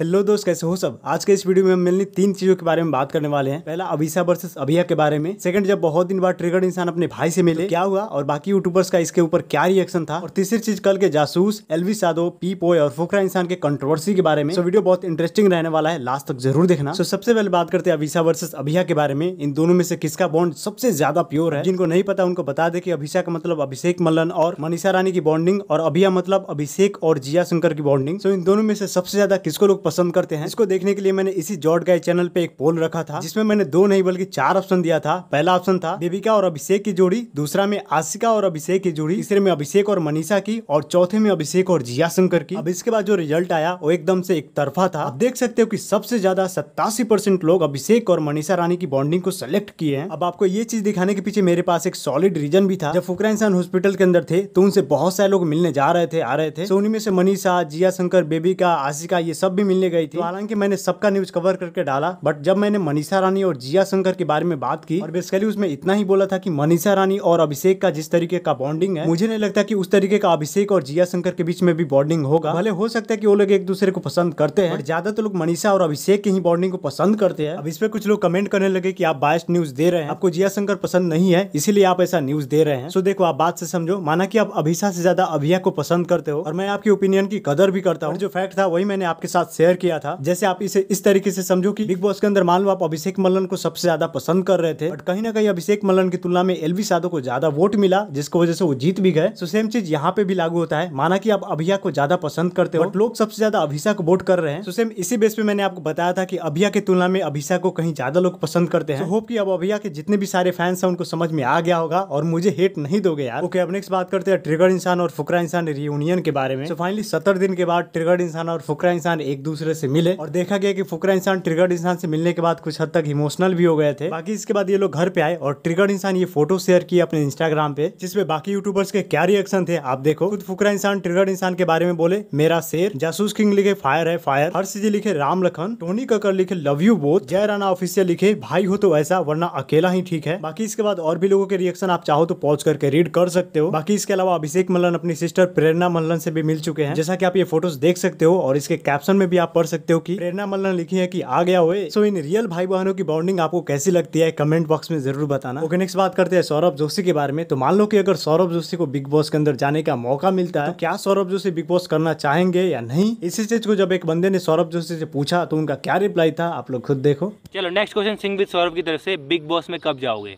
hello दोस्त कैसे हो सब आज के इस वीडियो में हम मिलने तीन चीजों के बारे में बात करने वाले हैं पहला अभिषा वर्सेस अभिया के बारे में सेकंड जब बहुत दिन बाद ट्रिगर इंसान अपने भाई से मिले तो क्या हुआ और बाकी यूट्यूबर्स का इसके ऊपर क्या रिएक्शन था और तीसरी चीज कल के जासूस एलवी सादो पी पोए और फोकरा इंसान के कंट्रोवर्सी के बारे में सो वीडियो बहुत इंटरेस्टिंग रहने वाला है लास्ट तक जरूर देखना सो सबसे पहले बात करते हैं अभिषा वर्सेस अभिया के बारे में इन दोनों में से किसका बॉन्ड सबसे ज्यादा प्योर है जिनको नहीं पता उनको बता दे की अभिषा का मतलब अभिषेक मल्लन और मनीषा रानी की बॉन्डिंग और अभिया मतलब अभिषेक और जिया शंकर की बॉन्डिंग सो इन दोनों में से सबसे ज्यादा किसको लोग पसंद करते हैं इसको देखने के लिए मैंने इसी जॉर्ड गाय चैनल पे एक पोल रखा था जिसमें मैंने दो नहीं बल्कि चार ऑप्शन दिया था पहला ऑप्शन था देविका और अभिषेक की जोड़ी दूसरा में आशिका और अभिषेक की जोड़ी तीसरे में अभिषेक और मनीषा की और चौथे में अभिषेक और जिया शंकर की अब इसके बाद जो रिजल्ट आया वो एकदम से एक तरफा था आप देख सकते हो कि सबसे ज्यादा सत्तासी परसेंट लोग अभिषेक और मनीषा रानी की बॉन्डिंग को सिलेक्ट किए हैं अब आपको ये चीज दिखाने के पीछे मेरे पास एक सॉलिड रीजन भी था जब फुकरा इंसान हॉस्पिटल के अंदर थे तो उनसे बहुत सारे लोग मिलने जा रहे थे आ रहे थे सोनी में से मनीषा जिया शंकर बेबी का आशिका ये सब भी मिलने गई थी तो हालांकि मैंने सबका न्यूज कवर करके डाला बट जब मैंने मनीषा रानी और जिया शंकर के बारे में बात की और बेसिकली उसमें इतना ही बोला था कि मनीषा रानी और अभिषेक का जिस तरीके का बॉन्डिंग है मुझे नहीं लगता कि उस तरीके का अभिषेक और जिया शंकर के बीच में भी बॉन्डिंग होगा भले हो सकता है की वो लोग एक दूसरे को पसंद करते हैं ज्यादा तो लोग मनीषा और अभिषेक की ही बॉन्डिंग को पसंद करते हैं अब इस पर कुछ लोग कमेंट करने लगे की आप बायस न्यूज दे रहे हैं आपको जिया शंकर पसंद नहीं है इसीलिए आप ऐसा न्यूज दे रहे हैं सो देखो आप बात से समझो माना की आप अभिषा से ज्यादा अभिया को पसंद करते हो और मैं आपकी ओपिनियन की कदर भी करता हूँ जो फैक्ट था वही मैंने आपके साथ शेयर किया था जैसे आप इसे इस तरीके से समझो कि बिग बॉस के अंदर मान लो आप अभिषेक मलन को सबसे ज्यादा पसंद कर रहे थे बट कहीं ना कहीं अभिषेक मलन की तुलना में एलवी साधो को ज्यादा वोट मिला जिसकी वजह से वो जीत भी गए सो सेम चीज यहाँ पे भी लागू होता है माना की आप अभिया को ज्यादा पसंद करते हो लोग सबसे ज्यादा अभिषा को वोट कर रहे हैं सो सेम इसी बेस पे मैंने आपको बताया था की अभिया की तुलना में अभिषा को कहीं ज्यादा लोग पसंद करते हैं होप की अब अभिया के जितने भी सारे फैंस है उनको समझ में आ गया होगा और मुझे हेट नहीं दोगे यार ओके अब नेक्स्ट बात करते हैं ट्रिगर इंसान और फुकरा इंसान रियूनियन के बारे में फाइनली सत्तर दिन के बाद ट्रिगर इंसान और फुकरा इंसान एक दूसरे दूसरे से मिले और देखा गया कि फुकरा इंसान ट्रिगर्ड इंसान से मिलने के बाद कुछ हद तक इमोशनल भी हो गए थे बाकी इसके बाद ये लोग घर पे आए और ट्रिगर्ड इंसान ये फोटो शेयर किया अपने इंस्टाग्राम पे जिसपे बाकी यूट्यूबर्स के क्या रिएक्शन थे आप देखो खुद फुकरा इंसान ट्रिगर्ड इंसान के बारे में बोले मेरा शेर जासूस किंग लिखे फायर है फायर हर चीज लिखे राम लखन टोनी ककर लिखे लव यू बोथ जय राणा ऑफिसियल लिखे भाई हो तो ऐसा वरना अकेला ही ठीक है बाकी इसके बाद और भी लोगों के रिएक्शन आप चाहो तो पॉज करके रीड कर सकते हो बाकी इसके अलावा अभिषेक मल्लन अपनी सिस्टर प्रेरणा मल्लन से भी मिल चुके हैं जैसा की आप ये फोटोज देख सकते हो और इसके कैप्शन में भी आप पढ़ सकते हो कि प्रेरणा मल्ला ने लिखी है कि आ गया हुए सो इन रियल भाई बहनों की बॉन्डिंग आपको कैसी लगती है कमेंट बॉक्स में जरूर बताना ओके नेक्स्ट बात करते हैं सौरभ जोशी के बारे में तो मान लो कि अगर सौरभ जोशी को बिग बॉस के अंदर जाने का मौका मिलता है तो क्या सौरभ जोशी बिग बॉस करना चाहेंगे या नहीं इसी चीज को जब एक बंदे ने सौरभ जोशी से पूछा तो उनका क्या रिप्लाई था आप लोग खुद देखो चलो नेक्स्ट क्वेश्चन सिंह सौरभ की तरफ से बिग बॉस में कब जाओगे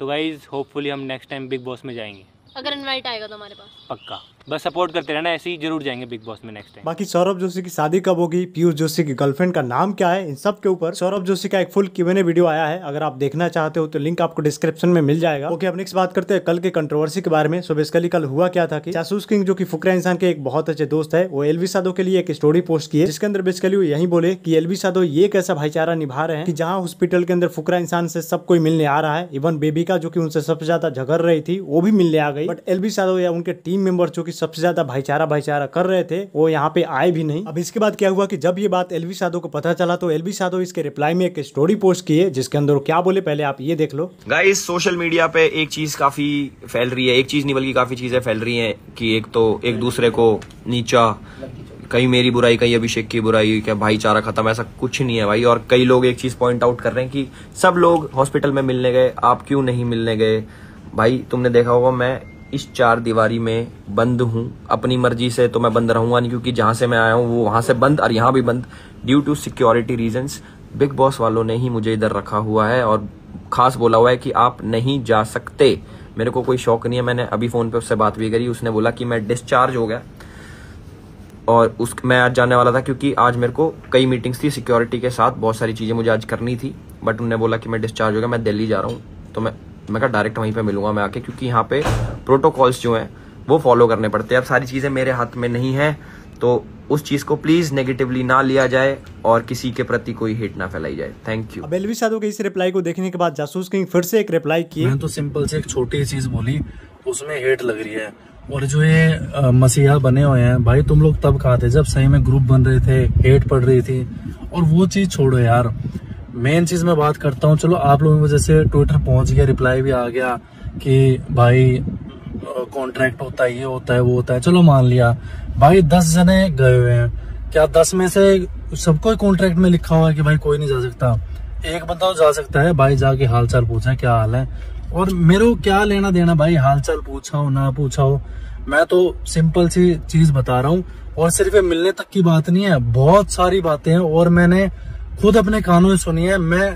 तो गाइज होपफुली हम नेक्स्ट टाइम बिग बॉस में जाएंगे अगर इनवाइट आएगा तो हमारे पास पक्का बस सपोर्ट करते रहना ऐसे ही जरूर जाएंगे बिग बॉस में नेक्स्ट टाइम बाकी सौरभ जोशी की शादी कब होगी पीयूष जोशी की गर्लफ्रेंड का नाम क्या है इन सब के ऊपर सौरभ जोशी का एक फुल क्यूएनए वीडियो आया है अगर आप देखना चाहते हो तो लिंक आपको डिस्क्रिप्शन में मिल जाएगा ओके अब नेक्स्ट बात करते हैं कल के कंट्रोवर्सी के बारे में सो बेसिकली कल हुआ क्या था की जासूस किंग जो की फुकरा इंसान के एक बहुत अच्छे दोस्त है वो एलवी साधो के लिए एक स्टोरी पोस्ट किए जिसके अंदर बेसिकली वो यही बोले की एलवी साधो ये कैसा भाईचारा निभा रहे हैं की जहाँ हॉस्पिटल के अंदर फुकरा इंसान से सब कोई मिलने आ रहा है इवन बेबी का जो की उनसे सबसे ज्यादा झगड़ रही थी वो भी मिलने आ गई गई बट एल बी यादव या उनके टीम मेंबर जो कि सबसे ज्यादा भाईचारा भाईचारा कर रहे थे वो यहाँ पे आए भी नहीं अब इसके बाद क्या हुआ कि जब ये बात एल बी को पता चला तो एल बी इसके रिप्लाई में एक स्टोरी पोस्ट किए जिसके अंदर क्या बोले पहले आप ये देख लो गाइस सोशल मीडिया पे एक चीज काफी फैल रही है एक चीज नहीं बल्कि काफी चीजें फैल रही है की एक तो एक दूसरे को नीचा कहीं मेरी बुराई कहीं अभिषेक की बुराई क्या भाईचारा खत्म ऐसा कुछ नहीं है भाई और कई लोग एक चीज पॉइंट आउट कर रहे हैं कि सब लोग हॉस्पिटल में मिलने गए आप क्यों नहीं मिलने गए भाई तुमने देखा होगा मैं इस चार दीवारी में बंद हूं अपनी मर्जी से तो मैं बंद रहूंगा नहीं क्योंकि जहां से मैं आया हूं वो वहां से बंद और यहां भी बंद due to security reasons Bigg Boss वालों ने ही मुझे इधर रखा हुआ है और खास बोला हुआ है कि आप नहीं जा सकते मेरे को कोई शौक नहीं है मैंने अभी फ़ोन पे उससे बात भी करी उसने बोला कि मैं डिस्चार्ज हो गया और उस मैं आज जाने वाला था क्योंकि आज मेरे को कई मीटिंग्स थी सिक्योरिटी के साथ बहुत सारी चीज़ें मुझे आज करनी थी बट उनने बोला कि मैं डिस्चार्ज हो गया मैं दिल्ली जा रहा हूँ तो मैं मैं कहा डायरेक्ट वहीं पे मिलूंगा मैं आके क्योंकि यहाँ पे प्रोटोकॉल्स जो हैं वो फॉलो करने पड़ते हैं अब सारी चीज़ें मेरे हाथ में नहीं हैं तो उस चीज़ को प्लीज़ नेगेटिवली ना लिया जाए और किसी के प्रति कोई हेट ना फैलाई जाए थैंक यू अब एलवी साधु के इस रिप्लाई को देखने के बाद जासूस किंग फिर से एक रिप्लाई की मैंने तो सिंपल से एक छोटी चीज़ बोली उसमें हेट लग रही है और जो ये मसीहा बने हुए हैं भाई तुम लोग तब कहा थे जब सही में ग्रुप बन रहे थे हेट पड़ रही थी और वो चीज़ छोड़ो यार मेन चीज़ मैं बात करता हूँ चलो आप लोगों में जैसे ट्विटर पहुंच गया रिप्लाई भी आ गया कि भाई कॉन्ट्रैक्ट होता है ये होता है वो होता है चलो मान लिया भाई दस जने गए हुए हैं क्या दस में से सबको कॉन्ट्रैक्ट में लिखा हुआ है कि भाई कोई नहीं जा सकता एक बंदा तो जा सकता है भाई जाके हाल चाल पूछा क्या हाल है और मेरे को क्या लेना देना भाई हाल चाल पूछा हो ना पूछा हो मैं तो सिंपल सी चीज बता रहा हूँ और सिर्फ मिलने तक की बात नहीं है बहुत सारी बातें हैं और मैंने खुद अपने कानों में सुनी है मैं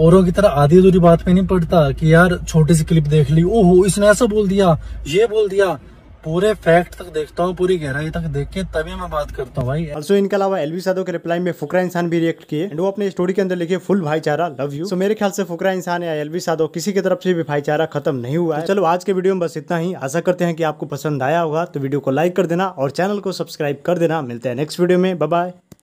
औरों की तरह आधी अधूरी बात पे नहीं पड़ता कि यार छोटी सी क्लिप देख ली ओहो इसने ऐसा बोल दिया ये बोल दिया पूरे फैक्ट तक देखता हूँ पूरी गहराई तक देख के तभी मैं बात करता हूँ भाई परसों इनके अलावा एलवी साधो के रिप्लाई में फुकरा इंसान भी रिएक्ट किए वो अपने स्टोरी के अंदर लिखे फुल भाईचारा लव यू सो मेरे ख्याल से फुकरा इंसान या एलवी साधो किसी की तरफ से भी भाईचारा खत्म नहीं हुआ है तो चलो आज के वीडियो में बस इतना ही आशा करते हैं की आपको पसंद आया होगा तो वीडियो को लाइक कर देना और चैनल को सब्सक्राइब कर देना मिलते हैं नेक्स्ट वीडियो में बाय